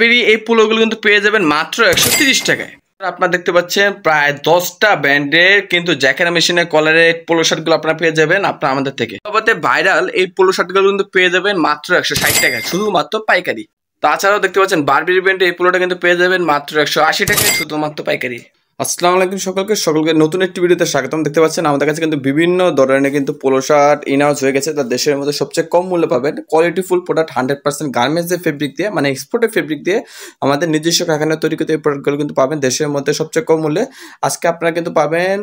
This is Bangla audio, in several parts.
কাশ্মীরি এই পোলোগুলো কিন্তু পেয়ে যাবেন মাত্র একশো তিরিশ টাকায় আপনার দেখতে পাচ্ছেন প্রায় দশটা ব্যান্ডের কিন্তু জ্যাকেরা মেশিনের কলারের পোলো গুলো আপনারা পেয়ে যাবেন আপনার আমাদের থেকে তবে ভাইরাল এই পোলো গুলো কিন্তু পেয়ে যাবেন মাত্র একশো ষাট টাকা শুধুমাত্র পাইকারি তাছাড়াও দেখতে পাচ্ছেন বারবির ব্যান্ডে এই পোলোটা কিন্তু পেয়ে যাবেন মাত্র একশো আশি টাকায় শুধুমাত্র পাইকারি আসসালামু আলাইকুম সকলকে সকলকে নতুন একটি ভিডিওতে স্বাগতম দেখতে পাচ্ছেন আমাদের কাছে কিন্তু বিভিন্ন ধরনের কিন্তু পোলো শার্ট ইনাউজ হয়ে গেছে তার দেশের মধ্যে সবচেয়ে কম মূল্যে পাবেন quality full product hundred percent গার্মেন্টসের ফেব্রিক দিয়ে মানে এক্সপোর্টের ফেব্রিক দিয়ে আমাদের নিজস্ব কারখানায় তৈরি করতে এই প্রোডাক্টগুলো কিন্তু পাবেন দেশের মধ্যে সবচেয়ে কম মূল্যে আজকে আপনারা কিন্তু পাবেন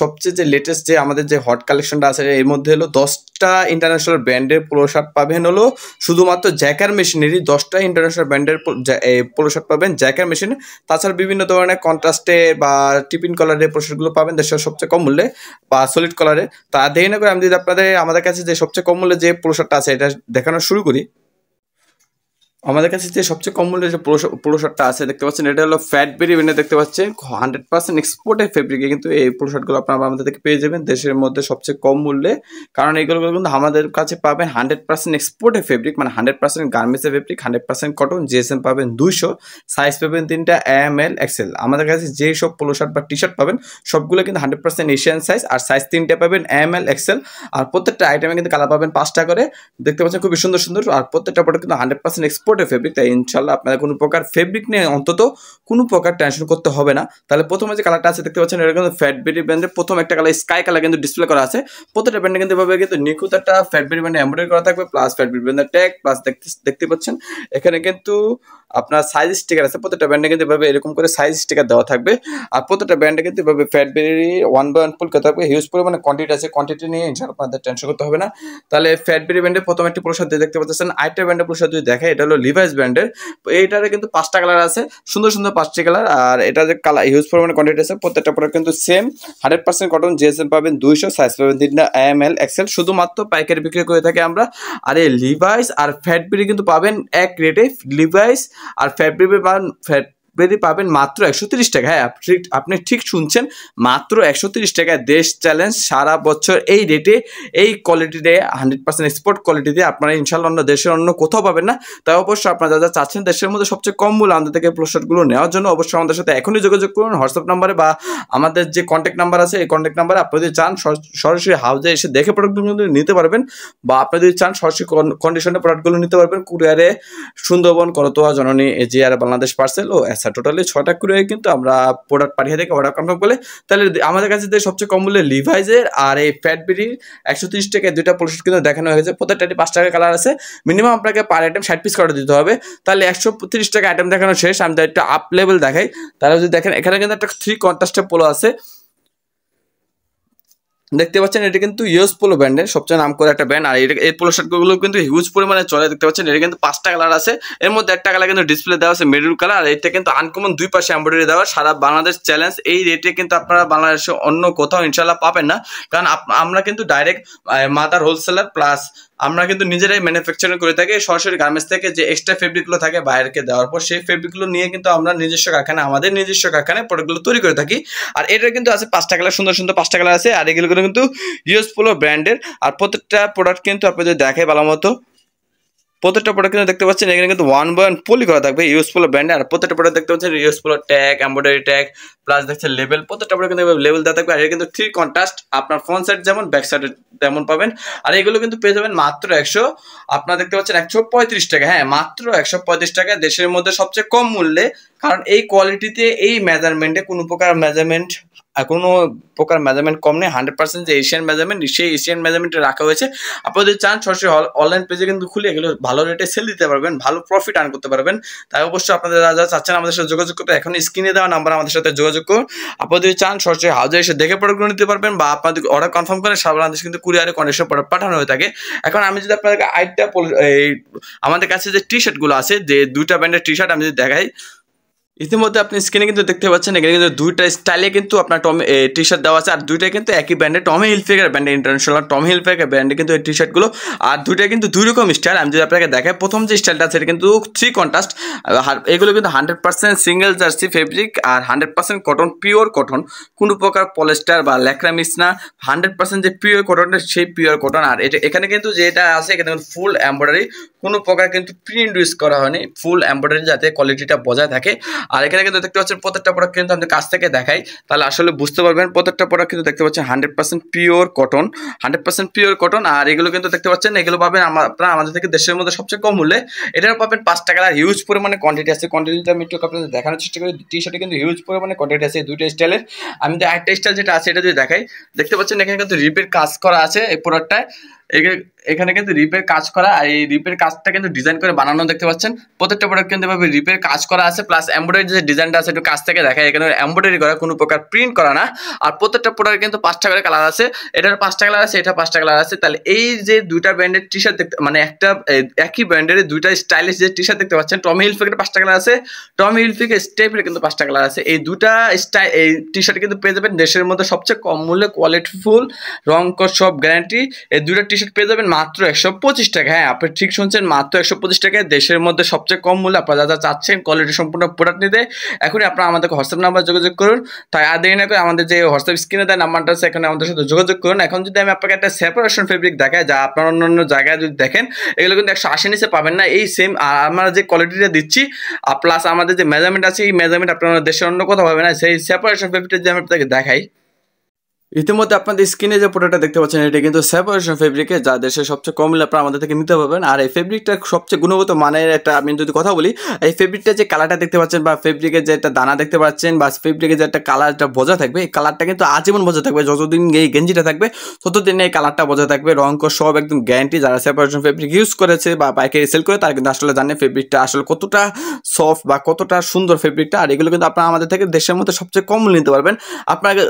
সবচেয়ে যে লেটেস্ট যে আমাদের যে হট কালেকশনটা আছে এর মধ্যে হলো দশটা ইন্টারন্যাশনাল ব্র্যান্ডের পোলো শার্ট পাবেন হলো শুধুমাত্র জ্যাকার মেশিনেরই দশটা ইন্টারন্যাশনাল ব্র্যান্ডের পোলো শার্ট পাবেন জ্যাকার মেশিন তাছাড়া বিভিন্ন ধরনের কন্ট্রাস্টে বা টিপিন কলারের পোশাকগুলো পাবেন দেশের সবচেয়ে কম মূল্যে বা সলিড কলারের তা দেখে না করে আমি যদি আপনাদের আমাদের কাছে যে সবচেয়ে কম মূল্যে যে পোশাকটা আছে এটা দেখানো শুরু করি আমাদের কাছে যে সবচেয়ে কম মূল্যের যে পোলো শার্টটা আছে দেখতে পাচ্ছেন এটা হলো ফ্যাট বেরি দেখতে পাচ্ছেন হান্ড্রেড পার্সেন্ট এক্সপোর্টের ফেব্রিকে কিন্তু এই পোলো শার্টগুলো আপনারা আমাদের থেকে পেয়ে যাবেন দেশের মধ্যে সবচেয়ে কম মূল্যে কারণ এইগুলো কিন্তু আমাদের কাছে পাবেন হান্ড্রেড পার্সেন্ট এক্সপোর্টের ফেব্রিক মানে হান্ড্রেড পার্সেন্ট গার্মেন্টসের fabric hundred percent cotton GSM পাবেন দুইশো সাইজ পাবেন তিনটা এম এল এক্সেল আমাদের কাছে যেই সব পোলো শার্ট বা টি শার্ট পাবেন সবগুলো কিন্তু হান্ড্রেড পার্সেন্ট এশিয়ান সাইজ আর সাইজ তিনটা পাবেন এম এল এক্সেল আর প্রত্যেকটা আইটেমে কিন্তু কালার পাবেন পাঁচটা করে দেখতে পাচ্ছেন খুবই সুন্দর সুন্দর আর প্রত্যেকটা প্রোডাক্ট কিন্তু হান্ড্রেড পার্সেন্ট এক্সপোর্ট কটকটে ফেব্রিক তাই ইনশাল্লাহ আপনাদের কোনো প্রকার ফেব্রিক নিয়ে অন্তত কোনো প্রকার টেনশন করতে হবে না তাহলে প্রথমে যে কালারটা আছে দেখতে পাচ্ছেন এটা কিন্তু ফ্যাট বেরি ব্র্যান্ডের প্রথম একটা কালার স্কাই কালার কিন্তু ডিসপ্লে করা আছে প্রত্যেকটা ব্র্যান্ডে কিন্তু এভাবে কিন্তু নিখুঁত একটা বেরি ব্যান্ডে এমব্রয়ডারি করা থাকবে প্লাস ফ্যাট বেরি ব্র্যান্ডের ট্যাগ প্লাস দেখতে দেখতে পাচ্ছেন এখানে কিন্তু আপনার সাইজ স্টিকার আছে প্রত্যেকটা ব্র্যান্ডে কিন্তু এভাবে এরকম করে সাইজ স্টিকার দেওয়া থাকবে আর প্রত্যেকটা ব্র্যান্ডে কিন্তু এভাবে Fat Berry one by one full কথা থাকবে হিউজ পরিমাণে কোয়ান্টিটি আছে কোয়ান্টিটি নিয়ে ইনশাল আপনাদের টেনশন করতে হবে না তাহলে ফ্যাট বেরি ব্যান্ডে প্রথম একটি প্রসাদ দেখতে পাচ্ছেন আইটা ব্র্যান্ডের প্রসাদ যদি দেখে এটা হলো হলো লিভাইস ব্র্যান্ডের এইটারে কিন্তু পাঁচটা কালার আছে সুন্দর সুন্দর পাঁচটি কালার আর এটা যে কালার হিউজ পরিমাণে কোয়ান্টিটি আছে প্রত্যেকটা প্রোডাক্ট কিন্তু same hundred percent cotton GSM পাবেন দুইশো সাইজ পাবেন তিনটা এম এল এক্সেল শুধুমাত্র পাইকারি বিক্রি করে থাকি আমরা আর এই লিভাইস আর ফ্যাটবিরি কিন্তু পাবেন এক রেটে লিভাইস আর ফ্যাটবিরি পাবেন ফ্যাট ব্ল্যাকবেরি পাবেন মাত্র একশো তিরিশ টাকা হ্যাঁ আপনি ঠিক শুনছেন মাত্র একশো তিরিশ টাকায় দেশ চ্যালেঞ্জ সারা বছর এই রেটে এই কোয়ালিটিতে হান্ড্রেড পার্সেন্ট এক্সপোর্ট কোয়ালিটিতে আপনারা ইনশাল্লাহ অন্য দেশের অন্য কোথাও পাবেন না তাই অবশ্যই আপনারা যা চাচ্ছেন দেশের মধ্যে সবচেয়ে কম মূল্য আমাদের থেকে প্রোশার্টগুলো নেওয়ার জন্য অবশ্যই আমাদের সাথে এখনই যোগাযোগ করুন হোয়াটসঅ্যাপ নাম্বারে বা আমাদের যে কন্ট্যাক্ট নাম্বার আছে এই কন্ট্যাক্ট নাম্বারে আপনি যদি চান সরাসরি হাউজে এসে দেখে প্রোডাক্টগুলো নিতে পারবেন বা আপনি যদি চান সরাসরি কন্ডিশনে প্রোডাক্টগুলো নিতে পারবেন কুরিয়ারে সুন্দরবন করতোয়া জননী এজিআর বাংলাদেশ পার্সেল ও এস আচ্ছা টোটালি ছটা কুরিয়ারে কিন্তু আমরা প্রোডাক্ট পাঠিয়ে থাকি অর্ডার কনফার্ম করলে তাহলে আমাদের কাছে যে সবচেয়ে কম মূল্যে লিভাইজের আর এই ফ্যাটবেরির একশো তিরিশ টাকায় দুইটা প্রোডাক্ট কিন্তু দেখানো হয়েছে প্রত্যেকটা পাঁচ টাকা কালার আছে মিনিমাম আপনাকে পার আইটেম ষাট পিস করে দিতে হবে তাহলে একশো তিরিশ টাকা আইটেম দেখানো শেষ আমি একটা আপ লেভেল দেখাই তাহলে যদি দেখেন এখানে কিন্তু একটা থ্রি কন্ট্রাস্টের পোলো আছে দেখতে পাচ্ছেন এটা কিন্তু ইউএস পোলো ব্র্যান্ডের সবচেয়ে নাম করে একটা ব্র্যান্ড আর এটা এই পোলো শার্টগুলো কিন্তু হিউজ পরিমাণে চলে দেখতে পাচ্ছেন এটা কিন্তু পাঁচটা কালার আছে এর মধ্যে একটা কালার কিন্তু ডিসপ্লে দেওয়া আছে মেরুন কালার আর এটা কিন্তু আনকমন দুই পাশে এম্ব্রয়ডারি দেওয়া সারা বাংলাদেশ চ্যালেঞ্জ এই রেটে কিন্তু আপনারা বাংলাদেশে অন্য কোথাও ইনশাল্লাহ পাবেন না কারণ আমরা কিন্তু ডাইরেক্ট মাদার হোলসেলার প্লাস আমরা কিন্তু নিজেরাই ম্যানুফ্যাকচারিং করে থাকি সরাসরি গার্মেন্টস থেকে যে এক্সট্রা ফেব্রিকগুলো থাকে বাইরেকে দেওয়ার পর সেই ফেব্রিকগুলো নিয়ে কিন্তু আমরা নিজস্ব কারখানা আমাদের নিজস্ব কারখানায় প্রোডাক্টগুলো তৈরি করে থাকি আর এটা কিন্তু আছে পাঁচটা কালার সুন্দর সুন্দর পাঁচটা কালার আছে আর এগুলো কিন্তু ইউএসপোলো ব্র্যান্ডের আর প্রত্যেকটা প্রোডাক্ট কিন্তু আপনি যদি দেখে ভালো মতো প্রত্যেকটা প্রোডাক্ট কিন্তু দেখতে পাচ্ছেন এখানে কিন্তু ওয়ান বাই ওয়ান পলি করা থাকবে ইউজফুলের ব্র্যান্ড আর প্রত্যেকটা প্রোডাক্ট দেখতে পাচ্ছেন ইউজফুলের ট্যাগ এম্ব্রয়ডারি ট্যাগ প্লাস দেখছেন লেভেল প্রত্যেকটা প্রোডাক্ট কিন্তু লেভেল দেওয়া থাকবে আর এটা কিন্তু থ্রি কন্ট্রাস্ট আপনার ফ্রন্ট সাইড যেমন ব্যাক সাইডে তেমন পাবেন আর এগুলো কিন্তু পেয়ে যাবেন মাত্র একশো আপনারা দেখতে পাচ্ছেন একশো পঁয়ত্রিশ টাকা হ্যাঁ মাত্র একশো পঁয়ত্রিশ টাকা দেশের মধ্যে সবচেয়ে কম মূল্যে কারণ এই কোয়ালিটিতে এই মেজারমেন্টে কোনো প্রকার মেজারমেন্ট কোনো প্রকার মেজারমেন্ট কম নেই হান্ড্রেড পার্সেন্ট যে এশিয়ান মেজারমেন্ট সেই এশিয়ান মেজারমেন্টে রাখা হয়েছে আপনাদের চান সরাসরি অনলাইন পেজে কিন্তু খুলে এগুলো ভালো রেটে সেল দিতে পারবেন ভালো প্রফিট আর্ন করতে পারবেন তাই অবশ্যই আপনাদের যারা যারা চাচ্ছেন আমাদের সাথে যোগাযোগ করতে এখন স্ক্রিনে দেওয়া নাম্বার আমাদের সাথে যোগাযোগ করুন আপনাদের চান সরাসরি হাউজে এসে দেখে প্রোডাক্টগুলো নিতে পারবেন বা আপনাদের অর্ডার কনফার্ম করে আমাদের কিন্তু কুরিয়ারে কন্ডিশন প্রোডাক্ট পাঠানো হয়ে থাকে এখন আমি যদি আপনাদেরকে এই আমাদের কাছে যে টি শার্টগুলো আছে যে দুইটা ব্র্যান্ডের টি শার্ট আমি যদি দেখাই ইতিমধ্যে আপনি স্ক্রিনে কিন্তু দেখতে পাচ্ছেন এখানে কিন্তু দুইটা স্টাইলে কিন্তু আপনার টম টি শার্ট দেওয়া আছে আর দুইটা কিন্তু একই ব্র্যান্ডে টমি হিলফিগার ব্র্যান্ডে ইন্টারন্যাশনাল টমি হিলফিগার ব্র্যান্ডে কিন্তু এই টি শার্টগুলো আর দুইটা কিন্তু দুই রকম স্টাইল আমি যদি আপনাকে দেখাই প্রথম যে স্টাইলটা সেটা কিন্তু থ্রি কন্ট্রাস্ট এগুলো কিন্তু hundred percent single jersey fabric আর hundred percent cotton pure cotton কোনো প্রকার পলেস্টার বা ল্যাকরা মিস না হান্ড্রেড পার্সেন্ট যে পিওর কটনটা সেই পিওর কটন আর এটা এখানে কিন্তু যেটা আছে এখানে কিন্তু ফুল এম্ব্রয়ডারি কোনো প্রকার কিন্তু প্রিন্ট ইউজ করা হয়নি ফুল এম্ব্রয়ডারি যাতে কোয়ালিটিটা বজায় থাকে আর এখানে কিন্তু দেখতে পাচ্ছেন প্রত্যেকটা প্রোডাক্ট কিন্তু আমি কাছ থেকে দেখাই তাহলে আসলে বুঝতে পারবেন প্রত্যেকটা প্রোডাক্ট কিন্তু দেখতে পাচ্ছেন hundred percent pure cotton hundred percent pure cotton আর এগুলো কিন্তু দেখতে পাচ্ছেন এগুলো পাবেন আপনারা আমাদের থেকে দেশের মধ্যে সবচেয়ে কম মূল্যে এটা পাবেন পাঁচ টাকার আর হিউজ পরিমাণে কোয়ান্টিটি আছে কোয়ান্টিটিটা আমি একটু আপনাদের দেখানোর চেষ্টা করি টি শার্টে কিন্তু হিউজ পরিমাণে কোয়ান্টিটি আছে দুইটা স্টাইলের আমি তো একটা স্টাইল যেটা আছে এটা যদি দেখাই দেখতে পাচ্ছেন এখানে কিন্তু রিপের কাজ করা আছে এই প্রোডাক্টটায় এখানে কিন্তু রিপের কাজ করা আর এই রিপের কাজটা কিন্তু ডিজাইন করে বানানো দেখতে পাচ্ছেন প্রত্যেকটা প্রোডাক্ট কিন্তু এভাবে রিপের কাজ করা আছে প্লাস এমব্রয়ডারি যে ডিজাইনটা আছে একটু কাজ থেকে দেখায় এখানে এমব্রয়ডারি করা কোনো প্রকার প্রিন্ট করা না আর প্রত্যেকটা প্রোডাক্ট কিন্তু পাঁচটা করে কালার আছে এটার পাঁচটা কালার আছে এটা পাঁচটা কালার আছে তাহলে এই যে দুইটা ব্র্যান্ডের টি শার্ট দেখতে মানে একটা একই ব্র্যান্ডের দুইটা স্টাইলিশ যে টি শার্ট দেখতে পাচ্ছেন টমি হিলফিকের পাঁচটা কালার আছে টমি হিলফিকের স্টেপের কিন্তু পাঁচটা কালার আছে এই দুটা স্টাইল এই টি শার্ট কিন্তু পেয়ে যাবেন দেশের মধ্যে সবচেয়ে কম মূল্যে কোয়ালিটিফুল রং সব গ্যারান্টি এই দুটা টি টিশার্ট পেয়ে যাবেন মাত্র একশো পঁচিশ টাকা হ্যাঁ আপনি ঠিক শুনছেন মাত্র একশো পঁচিশ টাকায় দেশের মধ্যে সবচেয়ে কম মূল্য আপনারা যা চাচ্ছেন কোয়ালিটি সম্পূর্ণ প্রোডাক্ট নিতে এখনই আপনারা আমাদেরকে হোয়াটসঅ্যাপ নাম্বার যোগাযোগ করুন তাই আর দেরি না করে আমাদের যে হোয়াটসঅ্যাপ স্ক্রিনে দেয় নাম্বারটা আছে এখানে আমাদের সাথে যোগাযোগ করুন এখন যদি আমি আপনাকে একটা সেপারেশন ফেব্রিক দেখায় যা আপনার অন্য অন্য জায়গায় যদি দেখেন এগুলো কিন্তু একশো আশি নিচে পাবেন না এই সেম আমরা যে কোয়ালিটিটা দিচ্ছি প্লাস আমাদের যে মেজারমেন্ট আছে এই মেজারমেন্ট আপনার দেশের অন্য কোথাও পাবেন না সেই সেপারেশন ফেব্রিকটা যদি আমি আপনাকে দেখাই ইতিমধ্যে আপনাদের স্ক্রিনে যে প্রোডাক্টটা দেখতে পাচ্ছেন এটা কিন্তু সেপারেশন ফেব্রিকে যা দেশের সবচেয়ে কম লাভ আমাদের থেকে নিতে পারবেন আর এই ফেব্রিকটা সবচেয়ে গুণগত মানের একটা আমি যদি কথা বলি এই ফেব্রিকটা যে কালারটা দেখতে পাচ্ছেন বা ফেব্রিকের যে একটা দানা দেখতে পাচ্ছেন বা ফেব্রিকের যে একটা কালারটা বজা থাকবে এই কালারটা কিন্তু আজীবন বোঝা থাকবে যতদিন এই গেঞ্জিটা থাকবে ততদিন এই কালারটা বোঝা থাকবে রঙ সব একদম গ্যারান্টি যারা সেপারেশন ফেব্রিক ইউজ করেছে বা বাইকে সেল করে তারা কিন্তু আসলে জানে ফেব্রিকটা আসলে কতটা সফট বা কতটা সুন্দর ফেব্রিকটা আর এগুলো কিন্তু আপনারা আমাদের থেকে দেশের মধ্যে সবচেয়ে কম নিতে পারবেন আপনারা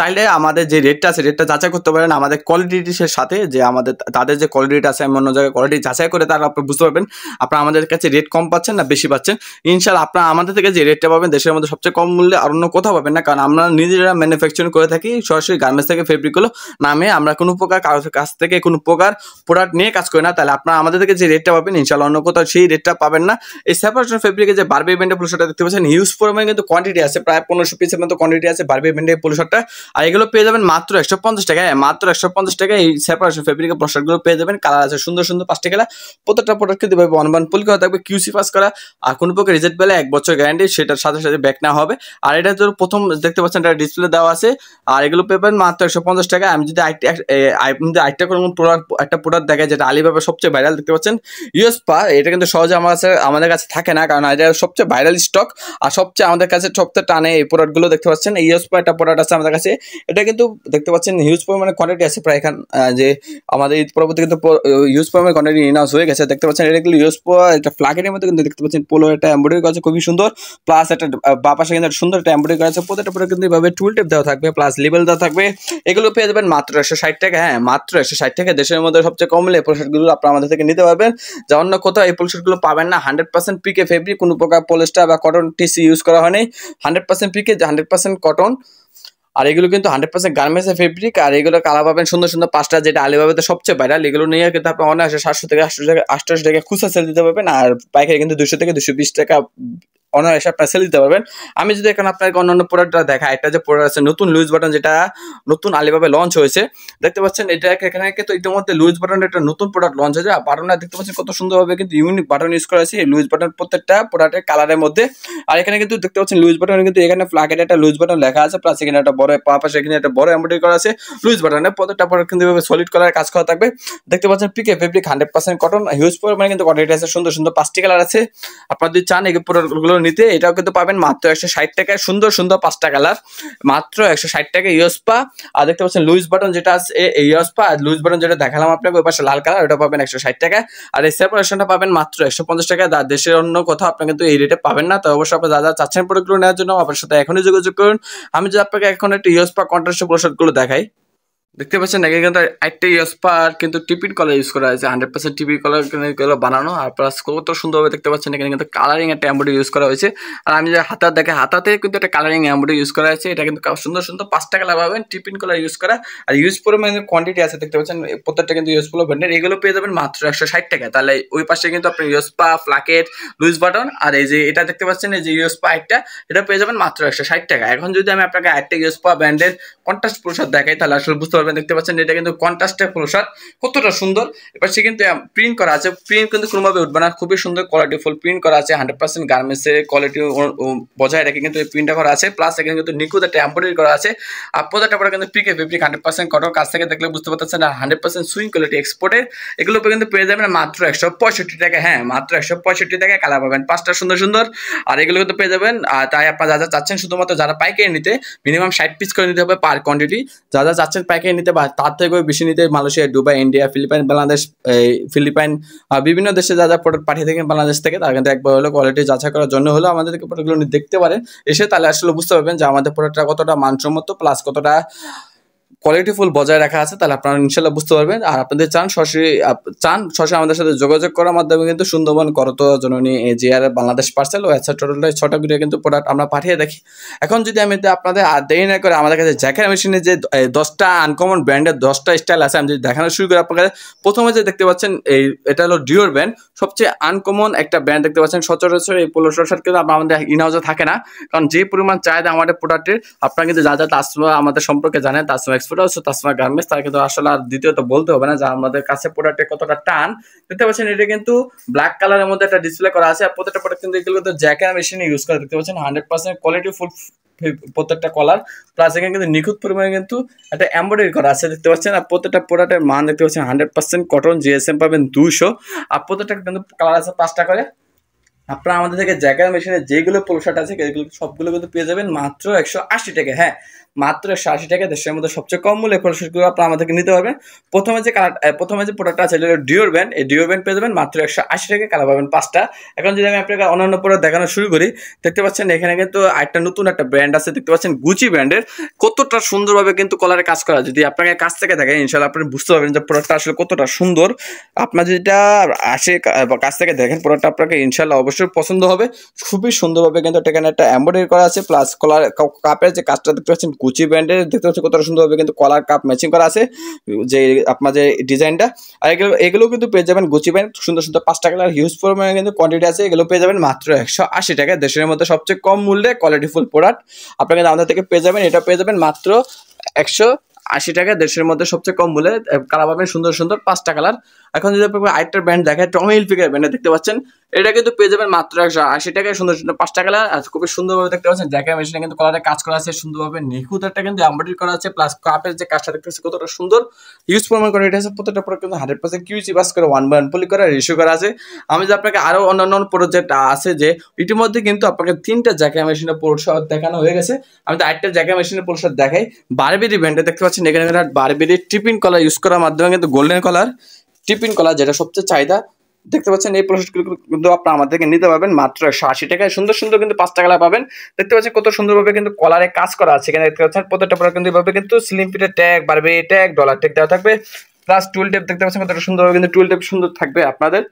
চাইলে আমাদের তাদের যে রেটটা আছে রেটটা যাচাই করতে পারেন আমাদের কোয়ালিটির সাথে যে আমাদের তাদের যে কোয়ালিটিটা আছে এমন অন্য জায়গায় কোয়ালিটি যাচাই করে তারা আপনি বুঝতে পারবেন আপনারা আমাদের কাছে রেট কম পাচ্ছেন না বেশি পাচ্ছেন ইনশাল আপনারা আমাদের থেকে যে রেটটা পাবেন দেশের মধ্যে সবচেয়ে কম মূল্যে আর অন্য কোথাও পাবেন না কারণ আমরা নিজেরা ম্যানুফ্যাকচারিং করে থাকি সরাসরি গার্মেন্টস থেকে ফেব্রিকগুলো নামে আমরা কোনো প্রকার কারোর কাছ থেকে কোনো প্রকার প্রোডাক্ট নিয়ে কাজ করি না তাহলে আপনারা আমাদের থেকে যে রেটটা পাবেন ইনশাল অন্য কোথাও সেই রেটটা পাবেন না এই সেপারেশন ফেব্রিকে যে বারবি ব্যান্ডের পুলিশটা দেখতে পাচ্ছেন হিউজ পরিমাণে কিন্তু কোয়ান্টিটি আছে প্রায় পনেরোশো পিসের মতো কোয়ান্টিটি আছে বারবি ব্যান্ডের পুলিশটা আর এগুলো পেয়ে যাবেন মাত্র একশো পঞ্চাশ টাকায় মাত্র একশো পঞ্চাশ টাকায় এই সেপারেশন ফেব্রিকের প্রোডাক্টগুলো পেয়ে যাবেন কালার আছে সুন্দর সুন্দর পাঁচটা কালার প্রত্যেকটা প্রোডাক্ট কিন্তু ওয়ান ওয়ান পুল করা থাকবে কিউসি পাস করা আর কোনো প্রকার রিজেক্ট পেলে এক বছর গ্যারান্টি সেটার সাথে সাথে ব্যাক না হবে আর এটা তো প্রথম দেখতে পাচ্ছেন এটা ডিসপ্লে দেওয়া আছে আর এগুলো পাবেন মাত্র একশো পঞ্চাশ টাকা আমি যদি আরেকটা কোনো প্রোডাক্ট একটা প্রোডাক্ট দেখায় যেটা আলিবাবা সবচেয়ে ভাইরাল দেখতে পাচ্ছেন পা এটা কিন্তু সহজে আমার কাছে আমাদের কাছে থাকে না কারণ এটা সবচেয়ে ভাইরাল স্টক আর সবচেয়ে আমাদের কাছে সবচেয়ে টানে এই প্রোডাক্টগুলো দেখতে পাচ্ছেন পা একটা প্রোডাক্ট আছে আমাদের কাছে এটা কিন্তু কিন্তু দেখতে পাচ্ছেন হিউজ পরিমাণে কোয়ান্টিটি আছে প্রায় এখান যে আমাদের ঈদ পরবর্তী কিন্তু হিউজ পরিমাণে কোয়ান্টিটি ইনাউস হয়ে গেছে দেখতে পাচ্ছেন এটা কিন্তু হিউজ একটা ফ্লাগেটের মধ্যে কিন্তু দেখতে পাচ্ছেন পোলো একটা এম্ব্রয়ডারি করা আছে খুবই সুন্দর প্লাস একটা বা পাশে কিন্তু সুন্দর একটা এম্ব্রয়ডারি করা আছে প্রত্যেকটা পরে কিন্তু এইভাবে টুল টেপ দেওয়া থাকবে প্লাস লেবেল দেওয়া থাকবে এগুলো পেয়ে যাবেন মাত্র একশো ষাট টাকা হ্যাঁ মাত্র একশো ষাট টাকা দেশের মধ্যে সবচেয়ে কমলে পোশাকগুলো আপনারা আমাদের থেকে নিতে পারবেন যা অন্য কোথাও এই পোশাকগুলো পাবেন না হান্ড্রেড পার্সেন্ট পিকে ফেব্রিক কোনো প্রকার পোলস্টার বা কটন টিসি ইউজ করা হয়নি hundred percent PK hundred percent cotton আর এগুলো কিন্তু হান্ড্রেড পার্সেন্ট গার্মেন্টসের ফেব্রিক আর এগুলো কালার পাবেন সুন্দর সুন্দর পাঁচটা যেটা আলিবাবাতে সবচেয়ে ভাইরাল এগুলো নিয়ে কিন্তু আপনি অনেক সাতশো থেকে আটশো টাকা আটশো টাকা খুচরা সেল দিতে পারবেন আর পাইকারি কিন্তু দুশো থেকে দুশো বিশ টাকা অনার এসে আপনার সেল দিতে পারবেন আমি যদি এখন আপনাকে অন্যান্য প্রোডাক্টটা দেখা একটা যে প্রোডাক্ট আছে নতুন লুজ বাটন যেটা নতুন আলিভাবে লঞ্চ হয়েছে দেখতে পাচ্ছেন এটা এখানে কিন্তু ইতিমধ্যে লুজ বাটন একটা নতুন প্রোডাক্ট লঞ্চ হয়েছে আর বাটনটা দেখতে পাচ্ছেন কত সুন্দরভাবে কিন্তু ইউনিক বাটন ইউজ করা আছে এই লুজ বাটন প্রত্যেকটা প্রোডাক্টের কালারের মধ্যে আর এখানে কিন্তু দেখতে পাচ্ছেন লুজ বাটন কিন্তু এখানে ফ্লাগের একটা লুজ বাটন লেখা আছে প্লাস এখানে একটা বড় পা পাশে এখানে একটা বড় এমব্রয়ডারি করা আছে লুজ বাটনে প্রত্যেকটা প্রোডাক্ট কিন্তু সলিড কালার কাজ করা থাকবে দেখতে পাচ্ছেন PK fabric hundred percent cotton huge পরিমাণে কিন্তু কটন আছে সুন্দর সুন্দর পাঁচটি কালার আছে আপনারা যদি চান এই প্রোডাক্টগুলো নিতে এটাও কিন্তু পাবেন মাত্র একশো ষাট টাকায় সুন্দর সুন্দর পাঁচটা কালার মাত্র একশো ষাট টাকা ইয়সপা আর দেখতে পাচ্ছেন লুইস বাটন যেটা আছে ইয়সপা আর লুইস বাটন যেটা দেখালাম আপনাকে ওই পাশে লাল কালার ওটা পাবেন একশো ষাট টাকায় আর এই সেপারেশনটা পাবেন মাত্র একশো পঞ্চাশ টাকা আর দেশের অন্য কোথাও আপনি কিন্তু এই রেটে পাবেন না তো অবশ্যই আপনার দাদা চাচ্ছেন প্রোডাক্টগুলো নেওয়ার জন্য আপনার সাথে এখনই যোগাযোগ করুন আমি যদি আপনাকে এখন একটা ইয়সপা কন্ট্রাস্টের প্রোডাক্টগুলো দেখাই দেখতে পাচ্ছেন এক কিন্তু একটা ইয়াসপার কিন্তু টিপিড কলার ইউজ করা হয়েছে হান্ড্রেড পার্সেন্ট টিপিড কলার বানানো আর প্লাস কত সুন্দরভাবে দেখতে পাচ্ছেন এখানে কিন্তু কালারিং একটা অ্যাম্বুডি ইউজ করা হয়েছে আর আমি যে হাতার দেখে হাতাতে কিন্তু একটা কালারিং অ্যাম্বুডি ইউজ করা হয়েছে এটা কিন্তু সুন্দর সুন্দর পাঁচটা কালার পাবেন টিপিন কলার ইউজ করা আর ইউজ মানে কোয়ান্টিটি আছে দেখতে পাচ্ছেন প্রত্যেকটা কিন্তু ইউজফুল ব্র্যান্ডের এগুলো পেয়ে যাবেন মাত্র একশো ষাট টাকা তাহলে ওই পাশে কিন্তু আপনার ইউসপা ফ্লাকেট লুজ বাটন আর এই যে এটা দেখতে পাচ্ছেন এই যে ইউসপা একটা এটা পেয়ে যাবেন মাত্র একশো ষাট টাকা এখন যদি আমি আপনাকে একটা ইউসপা ব্র্যান্ডের কন্ট্রাস্ট প্রসাদ দেখাই তাহলে আসলে বুঝতে করবেন দেখতে পাচ্ছেন এটা কিন্তু কন্ট্রাস্টে ফুলশাট কতটা সুন্দর এবার সে কিন্তু প্রিন্ট করা আছে প্রিন্ট কিন্তু কোনোভাবে উঠবে না খুবই সুন্দর কোয়ালিটি ফুল প্রিন্ট করা আছে হান্ড্রেড পার্সেন্ট গার্মেন্টসের কোয়ালিটি বজায় রেখে কিন্তু এই প্রিন্টটা করা আছে প্লাস এখানে কিন্তু নিখুঁত একটা এম্ব্রয়ডারি করা আছে আর প্রত্যেকটা পরে কিন্তু PK fabric hundred percent cotton কাছ থেকে দেখলে বুঝতে পারতেছেন আর হান্ড্রেড পার্সেন্ট সুইং কোয়ালিটি এক্সপোর্টের এগুলো কিন্তু পেয়ে যাবেন মাত্র একশো পঁয়ষট্টি টাকা হ্যাঁ মাত্র একশো পঁয়ষট্টি টাকায় কালার পাবেন পাঁচটা সুন্দর সুন্দর আর এগুলো কিন্তু পেয়ে যাবেন আর তাই আপনারা যা চাচ্ছেন শুধুমাত্র যারা পাইকারি নিতে মিনিমাম ষাট পিস করে নিতে হবে পার কোয়ান্টিটি যা যা চাচ্ছেন পাইকারি থেকে নিতে বা তার থেকেও বেশি নিতে Malaysia Dubai India Philippine Bangladesh Philippine বিভিন্ন দেশে যা যা প্রোডাক্ট পাঠিয়ে থাকেন বাংলাদেশ থেকে তার কিন্তু একবার হলো কোয়ালিটি যাচাই করার জন্য হলো আমাদেরকে প্রোডাক্টগুলো দেখতে পারেন এসে তাহলে আসলে বুঝতে পারবেন যে আমাদের প্রোডাক্টটা কতটা মানসম্মত প্লাস কতটা কোয়ালিটি ফুল বজায় রাখা আছে তাহলে আপনারা ইনশাল্লাহ বুঝতে পারবেন আর আপনাদের চান সরাসরি চান সরাসরি আমাদের সাথে যোগাযোগ করার মাধ্যমে কিন্তু সুন্দরবন করত জননী যে আর বাংলাদেশ পার্সেল ও এছাড়া টোটাল ছটা ভিডিও কিন্তু প্রোডাক্ট আমরা পাঠিয়ে দেখি এখন যদি আমি আপনাদের আর দেরি না করে আমাদের কাছে জ্যাকের মেশিনে যে দশটা আনকমন ব্র্যান্ডের দশটা স্টাইল আছে আমি যদি দেখানো শুরু করি আপনার কাছে প্রথমে যে দেখতে পাচ্ছেন এই এটা হলো ডিওর ব্যান্ড সবচেয়ে আনকমন একটা ব্র্যান্ড দেখতে পাচ্ছেন সচরাচর এই পোলো শার্ট কিন্তু আমাদের ইনহাউসে থাকে না কারণ যে পরিমাণ চাহিদা আমাদের প্রোডাক্টের আপনারা কিন্তু যা যা তাসমা আমাদের সম্পর্কে জানেন তাসমা এক্স তাসফিরা হচ্ছে তাসমা গার্মেন্টস তার কিন্তু আসলে আর দ্বিতীয়ত বলতে হবে না যে আমাদের কাছে প্রোডাক্টে কতটা টান দেখতে পাচ্ছেন এটা কিন্তু ব্ল্যাক কালারের মধ্যে একটা ডিসপ্লে করা আছে আর প্রত্যেকটা প্রোডাক্ট কিন্তু এগুলো কিন্তু জ্যাকের মেশিনে ইউজ করে দেখতে পাচ্ছেন হান্ড্রেড পার্সেন্ট কোয়ালিটি ফুল প্রত্যেকটা কলার প্লাস এখানে কিন্তু নিখুঁত পরিমাণে কিন্তু একটা এম্ব্রয়ডারি করা আছে দেখতে পাচ্ছেন আর প্রত্যেকটা প্রোডাক্টের মান দেখতে পাচ্ছেন হান্ড্রেড পার্সেন্ট কটন জিএসএম পাবেন দুশো আর প্রত্যেকটা কিন্তু কালার আছে পাঁচটা করে আপনারা আমাদের থেকে জ্যাকেট মেশিনে যেগুলো পোলো আছে সেগুলো সবগুলো কিন্তু পেয়ে যাবেন মাত্র একশো আশি টাকা হ্যাঁ মাত্র একশো আশি টাকা দেশের মধ্যে সবচেয়ে কম মূল্যে খোলা শুজগুলো আপনার আমাদেরকে নিতে হবে প্রথমে যে কালার প্রথমে যে প্রোডাক্টটা আছে যেটা ডিওর ব্যান্ড এই ডিওর ব্যান্ড পেয়ে যাবেন মাত্র একশো আশি টাকা কালার পাবেন পাঁচটা এখন যদি আমি আপনাকে অন্যান্য প্রোডাক্ট দেখানো শুরু করি দেখতে পাচ্ছেন এখানে কিন্তু একটা নতুন একটা ব্র্যান্ড আছে দেখতে পাচ্ছেন গুচি ব্র্যান্ডের কতটা সুন্দরভাবে কিন্তু কলারে কাজ করা যদি আপনাকে কাছ থেকে দেখেন ইনশাল্লাহ আপনি বুঝতে পারবেন যে প্রোডাক্টটা আসলে কতটা সুন্দর আপনার যেটা আসে কাছ থেকে দেখেন প্রোডাক্টটা আপনাকে ইনশাল্লাহ অবশ্যই পছন্দ হবে খুবই সুন্দরভাবে কিন্তু এখানে একটা এম্বয়ডারি করা আছে প্লাস কলার কাপের যে কাজটা দেখতে পাচ্ছেন কুচি ব্র্যান্ডের দেখতে পাচ্ছি কতটা সুন্দর হবে কিন্তু কলার কাপ ম্যাচিং করা আছে যে আপনার যে ডিজাইনটা আর এগুলো এগুলো কিন্তু পেয়ে যাবেন গুচি ব্যান্ড সুন্দর সুন্দর পাঁচ টাকা হিউজ পরিমাণে কিন্তু কোয়ান্টিটি আছে এগুলো পেয়ে যাবেন মাত্র একশো আশি টাকা দেশের মধ্যে সবচেয়ে কম মূল্যে কোয়ালিটিফুল প্রোডাক্ট আপনাকে আমাদের থেকে পেয়ে যাবেন এটা পেয়ে যাবেন মাত্র একশো আশি টাকা দেড়শোর মধ্যে সবচেয়ে কম বলে কালার পাবেন সুন্দর সুন্দর পাঁচটা কালার এখন যদি আপনি আরেকটা ব্র্যান্ড দেখায় টমি হিলফিকার ব্র্যান্ডে দেখতে পাচ্ছেন এটা কিন্তু পেয়ে যাবেন মাত্র একশো আশি টাকায় সুন্দর সুন্দর পাঁচটা কালার আর খুবই সুন্দরভাবে দেখতে পাচ্ছেন জ্যাকেট মেশিনে কিন্তু কালারে কাজ করা আছে সুন্দরভাবে নিখুঁত একটা কিন্তু এম্বয়ডারি করা আছে প্লাস কাপের যে কাজটা দেখতে পাচ্ছি কতটা সুন্দর ইউজ প্রমাণ করা এটা আছে প্রত্যেকটা প্রোডাক্ট কিন্তু হান্ড্রেড পার্সেন্ট কিউসি পাস করে ওয়ান বাই ওয়ান পলি করা রেশিও করা আছে আমি যে আপনাকে আরও অন্যান্য প্রজেক্ট আছে যে ইতিমধ্যে কিন্তু আপনাকে তিনটা জ্যাকেট মেশিনের পোর্ট দেখানো হয়ে গেছে আমি তো আরেকটা জ্যাকেট মেশিনের পোর্ট দেখাই বারবেরি ব্র্যান্ডে দেখতে পাচ্ছেন পাচ্ছেন এখানে একটা বারবেরির টিপিন কলার ইউজ করার মাধ্যমে কিন্তু গোল্ডেন কলার টিপিন কলার যেটা সবচেয়ে চাহিদা দেখতে পাচ্ছেন এই প্রোডাক্টগুলো কিন্তু আপনারা আমাদেরকে থেকে নিতে পারবেন মাত্র একশো আশি টাকায় সুন্দর সুন্দর কিন্তু পাঁচ টাকা পাবেন দেখতে পাচ্ছেন কত সুন্দরভাবে কিন্তু কলারে কাজ করা আছে এখানে দেখতে পাচ্ছেন প্রত্যেকটা প্রোডাক্ট কিন্তু এভাবে কিন্তু স্লিম ফিটের ট্যাগ বাড়বে ট্যাগ ডলার ট্যাগ দেওয়া থাকবে প্লাস টুল টেপ দেখতে পাচ্ছেন কতটা সুন্দরভাবে কিন্তু টুল টেপ সুন্দর থাকবে আপনাদের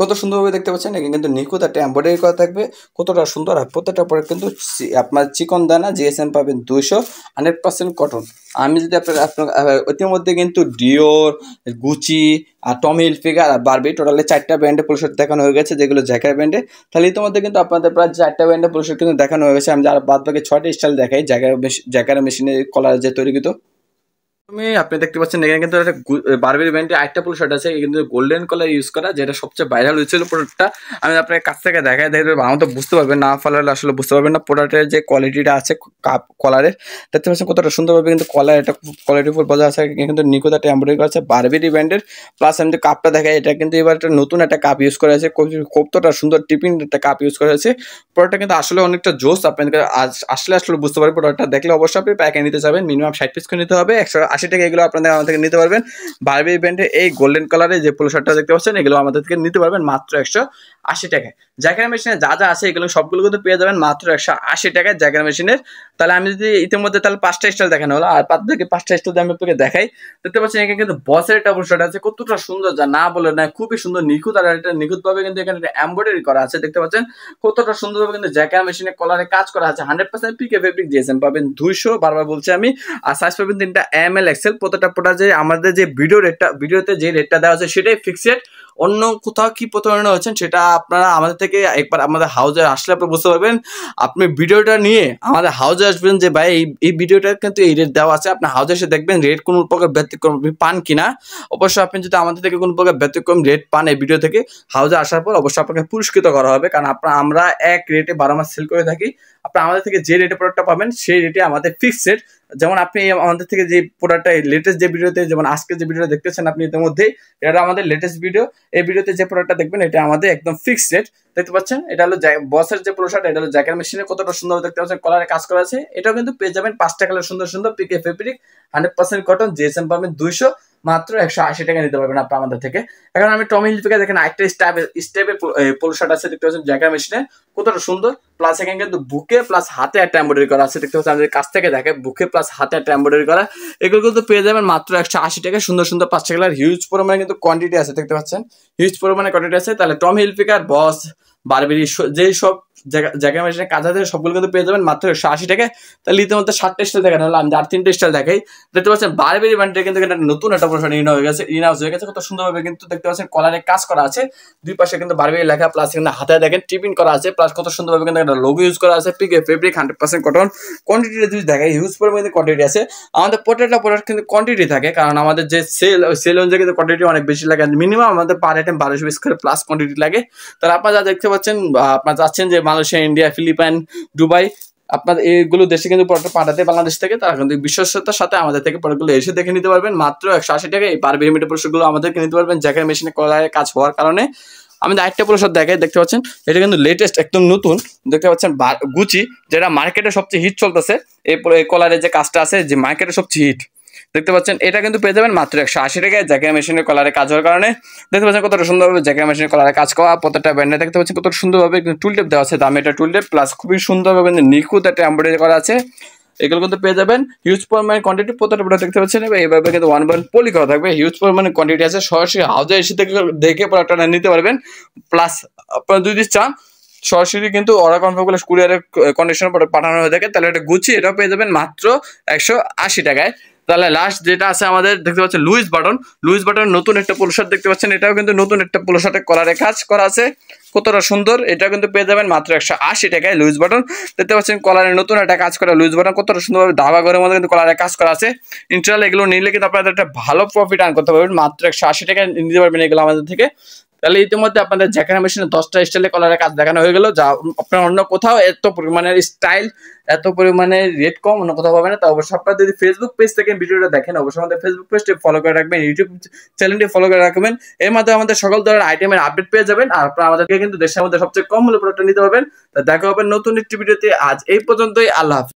কত সুন্দরভাবে দেখতে পাচ্ছেন এখানে কিন্তু নিখুঁত একটা এম্ব্রয়ডারি করা থাকবে কতটা সুন্দর আর প্রত্যেকটা পরে কিন্তু আপনার চিকন দানা জিএসএম পাবেন দুইশো হান্ড্রেড পার্সেন্ট কটন আমি যদি আপনার আপনার ইতিমধ্যে কিন্তু ডিওর গুচি আর টমিল ফিগার আর বারবি টোটালে চারটা ব্র্যান্ডের পুরুষের দেখানো হয়ে গেছে যেগুলো জ্যাকের ব্র্যান্ডে তাহলে ইতিমধ্যে কিন্তু আপনাদের প্রায় চারটা ব্র্যান্ডের পুরুষের কিন্তু দেখানো হয়ে গেছে আমি আর বাদ বাকি ছয়টা স্টাইল দেখাই জ্যাকের জ্যাকের মেশিনে কলার যে তৈরি কিন্তু আপনি দেখতে পাচ্ছেন এখানে কিন্তু একটা ব্যান্ডে আরেকটা পুরো শার্ট আছে কিন্তু গোল্ডেন কালার ইউজ করা যেটা সবচেয়ে ভাইরাল হয়েছিল প্রোডাক্টটা আমি আপনার কাছ থেকে দেখাই দেখবে আমার তো বুঝতে পারবেন না ফলার আসলে বুঝতে পারবেন না প্রোডাক্টের যে কোয়ালিটিটা আছে কাপ কলারের দেখতে পাচ্ছেন কতটা সুন্দরভাবে কিন্তু কলার একটা ফুল বজায় আছে কিন্তু নিকোদা টেম্পোরি করা আছে বারবেরি ব্যান্ডের প্লাস আমি যে কাপটা দেখাই এটা কিন্তু এবার একটা নতুন একটা কাপ ইউজ করা আছে কতটা সুন্দর টিফিন একটা কাপ ইউজ করা হয়েছে প্রোডাক্টটা কিন্তু আসলে অনেকটা জোস আপনাদের আসলে আসলে বুঝতে পারবেন প্রোডাক্টটা দেখলে অবশ্যই আপনি প্যাকে নিতে যাবেন মিনিমাম ষাট পিস করে নিতে হবে একশো আশি টাকা এগুলো আপনাদের আমাদের থেকে নিতে পারবেন বারবি ব্র্যান্ডের এই গোল্ডেন কালারে যে পোলো শার্টটা দেখতে পাচ্ছেন এগুলো আমাদের থেকে নিতে পারবেন মাত্র একশো আশি টাকায় জ্যাকের মেশিনে যা যা আছে এগুলো সবগুলো কিন্তু পেয়ে যাবেন মাত্র একশো আশি টাকায় জ্যাকের মেশিনের তাহলে আমি যদি ইতিমধ্যে তাহলে পাঁচটা স্টাইল দেখানো হলো আর পাঁচ থেকে পাঁচটা স্টাইল আমি আপনাকে দেখাই দেখতে পাচ্ছেন এখানে কিন্তু বসের একটা পোলো শার্ট আছে কতটা সুন্দর যা না বলে না খুবই সুন্দর নিখুঁত আর এটা নিখুঁতভাবে কিন্তু এখানে একটা এম্ব্রয়ডারি করা আছে দেখতে পাচ্ছেন কতটা সুন্দরভাবে কিন্তু জ্যাকের মেশিনের কলারে কাজ করা আছে হান্ড্রেড পার্সেন্ট পিকে ফেব্রিক দিয়েছেন পাবেন দুইশো বারবার বলছি আমি আর সাইজ পাবেন তিনটা এম এম এক্সেল প্রত্যেকটা যে আমাদের যে ভিডিও রেটটা ভিডিওতে যে রেটটা দেওয়া আছে সেটাই ফিক্সড অন্য কোথাও কি প্রতারণা হচ্ছেন সেটা আপনারা আমাদের থেকে একবার আমাদের হাউজে আসলে আপনি বুঝতে পারবেন আপনি ভিডিওটা নিয়ে আমাদের হাউজে আসবেন যে ভাই এই ভিডিওটা কিন্তু এই রেট দেওয়া আছে আপনি হাউজে এসে দেখবেন রেট কোনো প্রকার ব্যতিক্রম পান কিনা অবশ্যই আপনি যদি আমাদের থেকে কোনো প্রকার ব্যতিক্রম রেট পান এই ভিডিও থেকে হাউজে আসার পর অবশ্যই আপনাকে পুরস্কৃত করা হবে কারণ আপনার আমরা এক রেটে বারো মাস সেল করে থাকি আপনি আমাদের থেকে যে রেটে প্রোডাক্টটা পাবেন সেই রেটে আমাদের ফিক্সড রেট যেমন আপনি আমাদের থেকে যে প্রোডাক্টটা লেটেস্ট যে ভিডিওতে যেমন আজকে যে ভিডিওটা দেখতেছেন আপনি ইতিমধ্যেই এটা আমাদের লেটেস্ট ভিডিও এই ভিডিওতে যে প্রোডাক্টটা দেখবেন এটা আমাদের একদম ফিক্সড রেট দেখতে পাচ্ছেন এটা হলো বসের যে প্রোডাক্ট এটা হলো জ্যাকেট মেশিনে কতটা সুন্দর দেখতে পাচ্ছেন কলারে কাজ করা আছে এটাও কিন্তু পেয়ে যাবেন পাঁচটা কালার সুন্দর সুন্দর PK fabric hundred percent cotton GSM পাবেন দুইশো মাত্র একশো আশি টাকা নিতে পারবেন আপনার আমাদের থেকে এখন আমি টমি হিলপিকে দেখেন আরেকটা স্টেপের স্টাইপের পোলশার্ট আছে দেখতে পাচ্ছেন জ্যাকেট মেশিনে কতটা সুন্দর প্লাস এখানে কিন্তু বুকে প্লাস হাতে একটা এম্বয়ডারি করা আছে দেখতে পাচ্ছেন আমাদের কাছ থেকে দেখে বুকে প্লাস হাতে একটা এম্বয়ডারি করা এগুলো কিন্তু পেয়ে যাবেন মাত্র একশো আশি টাকা সুন্দর সুন্দর পাঁচটা কালার হিউজ পরিমাণে কিন্তু কোয়ান্টিটি আছে দেখতে পাচ্ছেন হিউজ পরিমাণে কোয়ান্টিটি আছে তাহলে টম হিলপিকার বস বারবেরি যে সব জায়গায় মেশিনে কাজ আছে সবগুলো কিন্তু পেয়ে যাবেন মাত্র একশো আশি টাকা তাহলে ইতিমধ্যে সাতটা স্টাইল দেখেন আমি আর তিনটে স্টাইল দেখাই দেখতে পাচ্ছেন বারবেরি ব্র্যান্ডের কিন্তু একটা নতুন একটা প্রশ্ন ইন হয়ে গেছে ইন হয়ে গেছে কত সুন্দরভাবে কিন্তু দেখতে পাচ্ছেন কলারে কাজ করা আছে দুই পাশে কিন্তু বারবেরি লেখা প্লাস এখানে হাতে দেখেন টিপিন করা আছে প্লাস কত সুন্দরভাবে কিন্তু একটা লোগো ইউজ করা আছে PK fabric hundred percent cotton কোয়ান্টিটিতে যদি দেখাই হিউজ করবে কিন্তু কোয়ান্টিটি আছে আমাদের প্রত্যেকটা প্রোডাক্ট কিন্তু কোয়ান্টিটি থাকে কারণ আমাদের যে সেল সেল অনুযায়ী কিন্তু কোয়ান্টিটি অনেক বেশি লাগে মিনিমাম আমাদের পার আইটেম বারোশো বিশ করে প্লাস কোয়ান্টিটি লাগে তাহলে আপনারা যা দেখতে পাচ্ছেন আপনারা চাচ্ছেন যে মালয়েশিয়া ইন্ডিয়া ফিলিপাইন দুবাই আপনার এইগুলো দেশে কিন্তু প্রোডাক্ট পাঠাতে বাংলাদেশ থেকে তারা কিন্তু বিশ্বস্ততার সাথে আমাদের থেকে প্রোডাক্টগুলো এসে দেখে নিতে পারবেন মাত্র একশো আশি টাকা এই পার মিটার পোশাকগুলো আমাদের নিতে পারবেন জ্যাকের মেশিনে কলায় কাজ হওয়ার কারণে আমি আরেকটা পোশাক দেখাই দেখতে পাচ্ছেন এটা কিন্তু লেটেস্ট একদম নতুন দেখতে পাচ্ছেন গুচি যেটা মার্কেটে সবচেয়ে হিট চলতেছে এই কলারের যে কাজটা আছে যে মার্কেটে সবচেয়ে হিট দেখতে পাচ্ছেন এটা কিন্তু পেয়ে যাবেন মাত্র একশো আশি টাকায় জ্যাকের মেশিনের কলারে কাজ হওয়ার কারণে দেখতে পাচ্ছেন কতটা সুন্দরভাবে জ্যাকের মেশিনের কলারে কাজ করা প্রত্যেকটা ব্যান্ডে দেখতে পাচ্ছেন কতটা সুন্দরভাবে কিন্তু টুলটেপ দেওয়া আছে দামে এটা টেপ প্লাস খুবই সুন্দরভাবে কিন্তু নিখুঁত একটা এম্ব্রয়ডারি করা আছে এগুলো কিন্তু পেয়ে যাবেন হিউজ পরিমাণে কোয়ান্টিটি প্রত্যেকটা প্রোডাক্ট দেখতে পাচ্ছেন এইভাবে কিন্তু ওয়ান বান পলি করা থাকবে হিউজ পরিমাণে কোয়ান্টিটি আছে সরাসরি হাউজে এসে থেকে দেখে প্রোডাক্টটা নিতে পারবেন প্লাস আপনারা যদি চান সরাসরি কিন্তু অর্ডার কনফার্ম করলে কুরিয়ারের কন্ডিশন পাঠানো হয়ে থাকে তাহলে এটা গুছিয়ে এটা পেয়ে যাবেন মাত্র একশো আশি টাকায় তাহলে লাস্ট যেটা আছে আমাদের দেখতে পাচ্ছেন লুইস বাটন লুইস বাটন নতুন একটা পোলশার্ট দেখতে পাচ্ছেন এটাও কিন্তু নতুন একটা পোলশার্টে কলারে কাজ করা আছে কতটা সুন্দর এটা কিন্তু পেয়ে যাবেন মাত্র একশো আশি টাকায় লুইস বাটন দেখতে পাচ্ছেন কলারে নতুন একটা কাজ করা লুইস বাটন কতটা সুন্দরভাবে ধাবা ঘরের মধ্যে কিন্তু কলারে কাজ করা আছে ইন্টারাল এগুলো নিলে কিন্তু আপনাদের একটা ভালো প্রফিট আর্ন করতে পারবেন মাত্র একশো আশি টাকায় নিতে পারবেন এগুলো আমাদের থেকে তাহলে ইতিমধ্যে আপনাদের জ্যাকেট মেশিনে দশটা স্টাইলে কলারের কাজ দেখানো হয়ে গেল যা আপনার অন্য কোথাও এত পরিমাণের স্টাইল এত পরিমাণে রেট কম অন্য কোথাও না তা অবশ্যই আপনারা যদি ফেসবুক পেজ থেকে ভিডিওটা দেখেন অবশ্যই আমাদের ফেসবুক পেজটি ফলো করে রাখবেন ইউটিউব চ্যানেলটি ফলো করে রাখবেন এর মাধ্যমে আমাদের সকল ধরনের আইটেমের আপডেট পেয়ে যাবেন আর আপনারা আমাদেরকে কিন্তু দেশের মধ্যে সবচেয়ে কম মূল্য প্রোডাক্টটা নিতে পারবেন তা দেখা হবে নতুন একটি ভিডিওতে আজ এই পর্যন্তই আল্লাহ হাফিজ